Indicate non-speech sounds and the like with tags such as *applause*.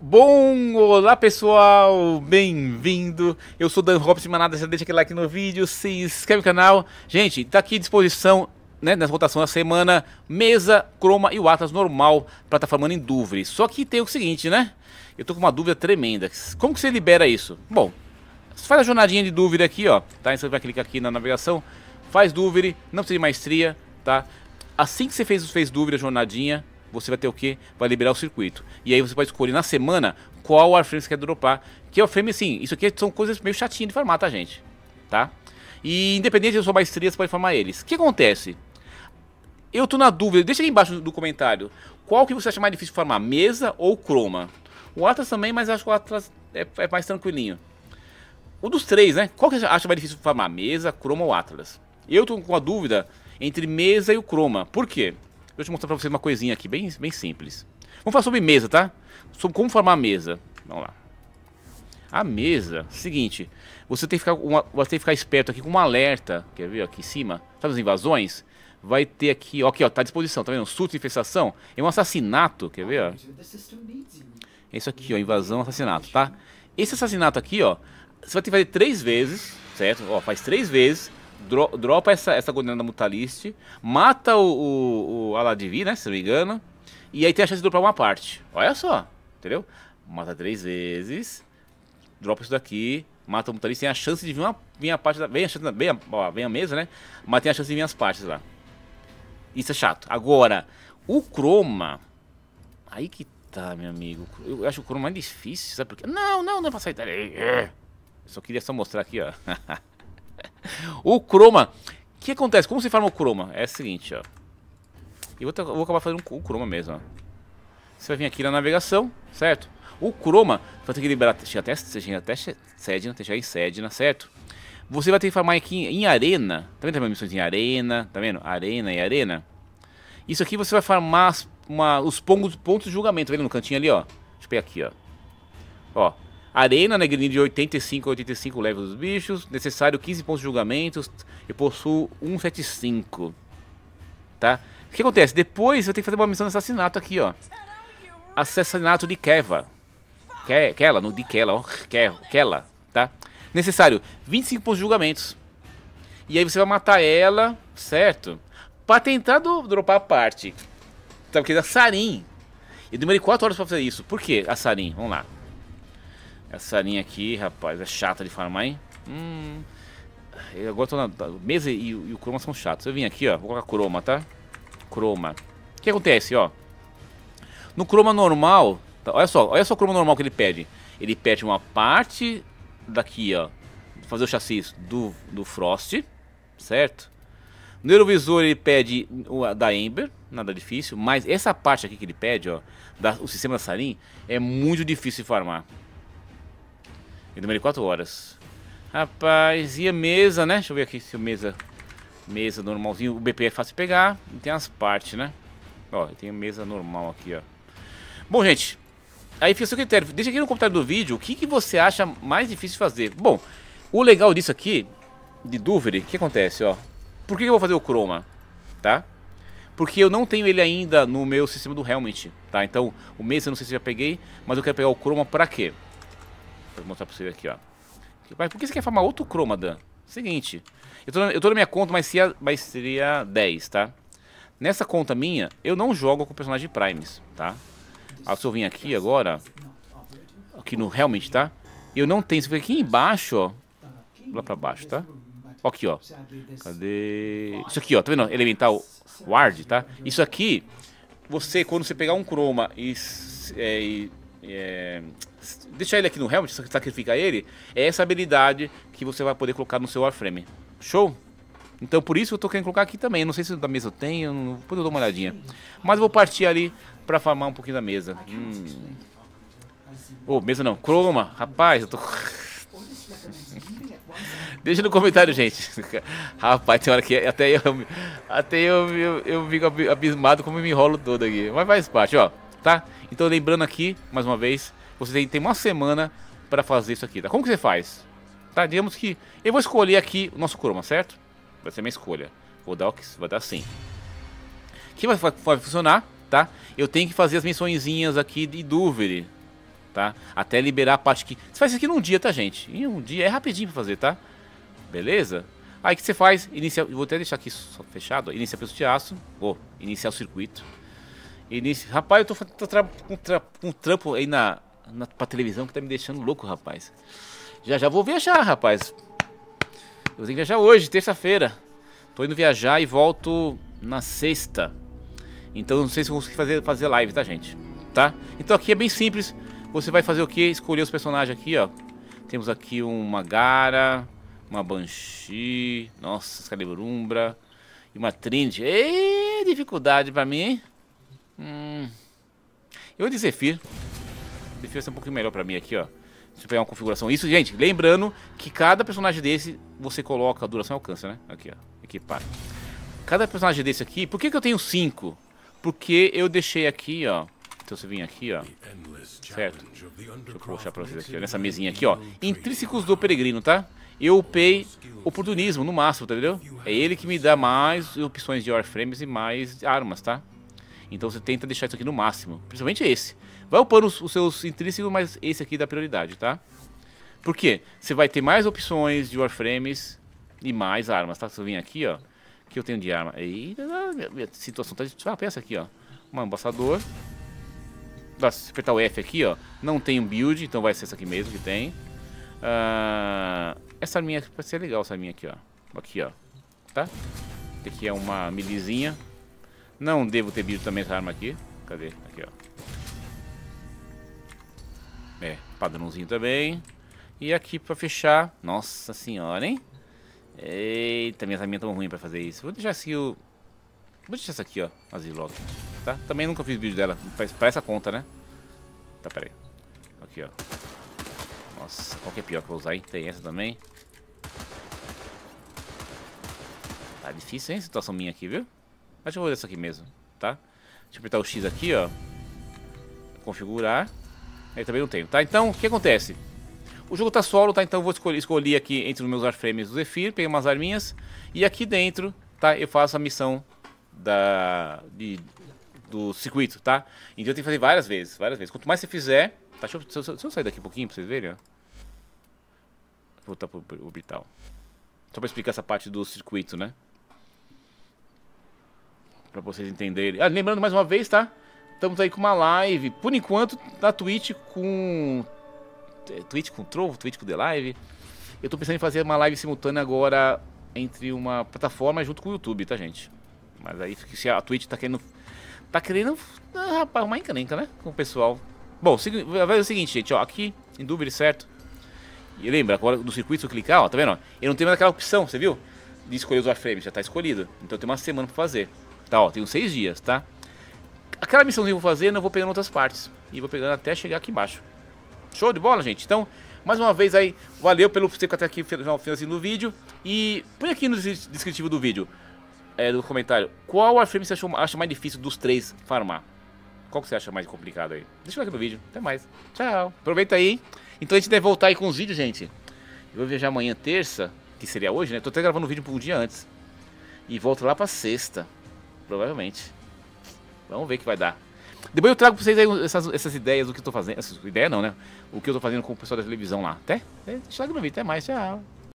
Bom, olá pessoal, bem-vindo. Eu sou Dan Robson Manada, já deixa aquele like no vídeo, se inscreve no canal. Gente, tá aqui à disposição, né, Nessa rotação da semana, mesa, croma e o Atlas normal, plataforma em dúvida. Só que tem o seguinte, né? Eu tô com uma dúvida tremenda. Como que você libera isso? Bom, faz a jornadinha de dúvida aqui, ó, tá? Então você vai clicar aqui na navegação, faz dúvida, não precisa de maestria, tá? Assim que você fez, fez dúvida, jornadinha, você vai ter o que? Vai liberar o circuito. E aí você pode escolher na semana qual wireframe você quer dropar. Que é o frame, sim, isso aqui são coisas meio chatinhas de formar tá, gente? Tá? E independente da sua maestria, você pode formar eles. O que acontece? Eu tô na dúvida, deixa aqui embaixo do comentário. Qual que você acha mais difícil formar mesa ou croma? O Atlas também, mas acho que o Atlas é, é mais tranquilinho. O dos três, né? Qual que você acha mais difícil formar mesa, croma ou Atlas? Eu tô com a dúvida entre mesa e o croma. Por quê? Deixa eu mostrar pra vocês uma coisinha aqui, bem, bem simples. Vamos falar sobre mesa, tá? Sobre como formar a mesa. Vamos lá. A mesa, seguinte, você tem que ficar, uma, você tem que ficar esperto aqui com um alerta, quer ver aqui em cima? Sabe as invasões? Vai ter aqui, ó, aqui ó, tá à disposição, tá vendo? Um surto, infestação, é um assassinato, quer ver, ó? É isso aqui, ó, invasão, assassinato, tá? Esse assassinato aqui, ó, você vai ter que fazer três vezes, certo? Ó, faz três vezes, dro dropa essa, essa Golden da mutaliste mata o, o, o Aladivi, né? Se não me engano. E aí tem a chance de dropar uma parte. Olha só, entendeu? Mata três vezes, dropa isso daqui, mata o Mutalist, tem a chance de vir uma, vir a parte da. Vem a, chance, vem, a, ó, vem a mesa, né? Mas tem a chance de vir as partes lá. Isso é chato. Agora, o Chroma. Aí que tá, meu amigo. Eu acho o Chroma mais difícil, sabe por quê? Não, não, não é pra sair. Eu só queria só mostrar aqui, ó. *laughs* *laughs* o Chroma. O que acontece? Como se forma o Chroma? É o seguinte, ó. Eu vou, vou acabar fazendo o Chroma mesmo, ó. Você vai vir aqui na navegação, certo? O Chroma, vai ter que liberar, chega até, chega até Sedna, né? chega em Sedna, né? certo? Você vai ter que farmar aqui em, Arena, tá vendo? Tem missões em Arena, tá vendo? Arena e Arena. Isso aqui você vai farmar uma, os pontos de julgamento, tá vendo? No cantinho ali, ó. Deixa eu pegar aqui, ó. Ó, Arena, né, de 85 a 85 leva dos bichos, necessário 15 pontos de julgamentos, eu possuo 175, tá? O que acontece? Depois eu tenho que fazer uma missão de assassinato aqui, ó. Assassinato de Keva. Ke Kela, não de Kela, ó. Ke Kela, tá? Necessário 25 pontos de julgamentos. E aí você vai matar ela, certo? Pra tentar do, dropar a parte. Sabe o que é a Sarin. Eu demorei 4 horas pra fazer isso. Por que a Sarin? Vamos lá. Essa linha aqui, rapaz, é chata de farmar, hein? Hum. Eu agora tô na. Mesa e, e, o Chroma são chatos. Eu vim aqui, ó. Vou colocar Chroma, tá? Chroma. O que acontece, ó? No Chroma normal. Tá, olha só, olha só o Chroma normal que ele pede. Ele pede uma parte daqui, ó. Fazer o chassi do, do Frost, certo? No Eurovisor ele pede da Ember, nada difícil, mas essa parte aqui que ele pede, ó, da, o sistema da Sarin, é muito difícil de farmar. Eu demorei 4 horas. Rapaz, e a mesa, né? Deixa eu ver aqui se o mesa... Mesa normalzinho. O BP é fácil pegar. E tem as partes, né? Ó, tem a mesa normal aqui, ó. Bom, gente. Aí fica o seu critério. Deixa aqui no comentário do vídeo o que, que você acha mais difícil de fazer. Bom, o legal disso aqui, de dúvida, o que acontece, ó. Por que eu vou fazer o Chroma, tá? Porque eu não tenho ele ainda no meu sistema do Helmet, tá? Então, o mesa eu não sei se já peguei, mas eu quero pegar o Chroma pra quê? Vou mostrar pra vocês aqui, ó. Mas por que você quer formar outro chroma, Dan? Seguinte, eu tô, na, eu tô na minha conta, mas seria, mas seria 10, tá? Nessa conta minha, eu não jogo com personagem primes, tá? Ah, se eu vim aqui agora, aqui no realmente, tá? Eu não tenho, você fica aqui embaixo, ó. Lá pra baixo, tá? aqui, ó. Cadê? Isso aqui, ó. Tá vendo? Elemental Ward, tá? Isso aqui, você, quando você pegar um chroma e, é, e é, deixar ele aqui no helmet, sacrificar ele, é essa habilidade que você vai poder colocar no seu Warframe. Show? Então por isso eu tô querendo colocar aqui também. Eu não sei se da mesa tem, eu depois eu dou uma olhadinha. Mas eu vou partir ali pra farmar um pouquinho da mesa. Hum. Oh, mesa não, croma. Rapaz, eu tô... *laughs* Deixa no comentário, gente. *laughs* Rapaz, tem hora que até eu, até eu, eu, eu fico abismado como eu me enrolo todo aqui. Mas faz parte, ó tá? Então lembrando aqui, mais uma vez, você tem, tem uma semana para fazer isso aqui, tá? Como que você faz? Tá, digamos que eu vou escolher aqui o nosso cromo, certo? Vai ser minha escolha. Vou dar o que vai dar sim. Que vai, vai, funcionar, tá? Eu tenho que fazer as missõezinhas aqui de dúvida, tá? Até liberar a parte que... Você faz isso aqui num dia, tá, gente? Em um dia, é rapidinho pra fazer, tá? Beleza? Aí o que você faz? Inicia... Vou até deixar aqui fechado. Inicia preço de aço. Vou iniciar o circuito. E nesse, rapaz, eu tô com tra, tra, um trampo aí na, na, pra televisão que tá me deixando louco, rapaz. Já já vou viajar, rapaz. Eu tenho que viajar hoje, terça-feira. Tô indo viajar e volto na sexta. Então não sei se vou conseguir fazer, fazer live, tá, gente? Tá? Então aqui é bem simples. Você vai fazer o que? Escolher os personagens aqui, ó. Temos aqui uma Gara, uma Banshee, nossa, Excalibur Umbra e uma Trind. Ei, dificuldade pra mim, hein? Hum. Eu desafio, de Zephyr. Zephyr vai ser um pouquinho melhor pra mim aqui, ó. Deixa eu pegar uma configuração. Isso, gente, lembrando que cada personagem desse você coloca duração e é alcance, né? Aqui, ó. Equipar. Cada personagem desse aqui. Por que, que eu tenho 5? Porque eu deixei aqui, ó. Então você vem aqui, ó. Certo? Deixa eu puxar pra vocês aqui, ó. Nessa mesinha aqui, ó. Intrínsecos do peregrino, tá? Eu upei oportunismo no máximo, tá entendeu? É ele que me dá mais opções de warframes e mais armas, tá? Então você tenta deixar isso aqui no máximo, principalmente esse. Vai upando os, os seus intrínsecos, mas esse aqui dá prioridade, tá? Por quê? Você vai ter mais opções de warframes e mais armas, tá? Se eu vim aqui, ó, que eu tenho de arma. Eita, minha, minha situação tá... Ah, pensa aqui, ó. Um embaçador. Se apertar o F aqui, ó, não tem um build, então vai ser essa aqui mesmo que tem. Uh, essa minha vai ser legal, essa minha aqui, ó. Aqui, ó. Tá? Aqui é uma milizinha. Não devo ter vídeo também essa arma aqui. Cadê? Aqui, ó. É, padrãozinho também. E aqui pra fechar... Nossa senhora, hein? Eita, minhas arminhas tão ruins pra fazer isso. Vou deixar assim o... Vou deixar essa aqui, ó. logo. Tá? Também nunca fiz vídeo dela. Pra essa conta, né? Tá, peraí. Aqui, ó. Nossa, qual que é pior que eu vou usar, hein? Tem essa também. Tá difícil, hein? A situação minha aqui, viu? Acho que eu vou fazer isso aqui mesmo, tá? Deixa eu apertar o X aqui, ó. Configurar. Aí também não tenho, tá? Então, o que acontece? O jogo tá solo, tá? Então eu vou escolher, escolhi aqui entre os meus warframes do Zephyr, peguei umas arminhas. E aqui dentro, tá? Eu faço a missão da... De, do circuito, tá? Então eu tenho que fazer várias vezes, várias vezes. Quanto mais você fizer... Tá, deixa, eu, deixa eu, deixa eu sair daqui um pouquinho pra vocês verem, ó. Vou voltar pro orbital. Só pra explicar essa parte do circuito, né? para vocês entenderem. Ah, lembrando mais uma vez, tá? Estamos aí com uma live, por enquanto, na Twitch com... É, Twitch com Trovo, Twitch com The Live. Eu tô pensando em fazer uma live simultânea agora entre uma plataforma junto com o YouTube, tá, gente? Mas aí, se a Twitch tá querendo... Tá querendo ah, rapaz, uma encrenca, né? Com o pessoal. Bom, vai é o seguinte, gente, ó. Aqui, em dúvida, certo? E lembra, agora do circuito, se eu clicar, ó, tá vendo? Ele não tem mais aquela opção, você viu? De escolher os frame já tá escolhido. Então tem uma semana pra fazer tá? Ó, tenho seis dias, tá? Aquela missão que eu vou fazendo, eu vou pegando outras partes. E vou pegando até chegar aqui embaixo. Show de bola, gente? Então, mais uma vez aí, valeu pelo você ficar até aqui no finalzinho do vídeo. E põe aqui no descritivo do vídeo, é, do comentário, qual Warframe você achou, acha mais difícil dos três farmar? Qual que você acha mais complicado aí? Deixa o like no vídeo. Até mais. Tchau. Aproveita aí. Então a gente deve voltar aí com os vídeos, gente. Eu vou viajar amanhã, terça, que seria hoje, né? Tô até gravando o um vídeo um dia antes. E volto lá pra sexta. Provavelmente. Vamos ver o que vai dar. Depois eu trago pra vocês aí essas, essas ideias do que eu tô fazendo. Essas, ideia não, né? O que eu tô fazendo com o pessoal da televisão lá. Até? Até, até mais. Tchau.